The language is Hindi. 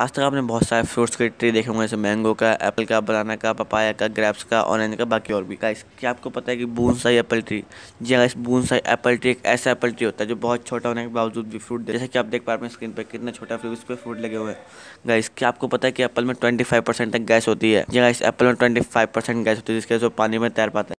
आज तक आपने बहुत सारे फ्रूट्स के ट्री देखे होंगे जैसे मैंगो का एप्पल का बनाना का पपाया का ग्रेप्स का ऑरेंज का बाकी और भी का इसकी आपको पता है कि साई एप्पल ट्री जी हाँ इस साई एप्पल ट्री एक ऐसा एप्पल ट्री होता है जो बहुत छोटा होने के बावजूद भी फ्रूट जैसे कि आप देख पा रहे हैं स्क्रीन पर कितना छोटा फ्रूट उस पर फ्रूट लगे हुए हैं गैस की आपको पता है कि एप्पल में ट्वेंटी तक गैस होती है जी हाँ इस एप्पल में ट्वेंटी गैस होती है जिसके जो पानी में तैर पाता है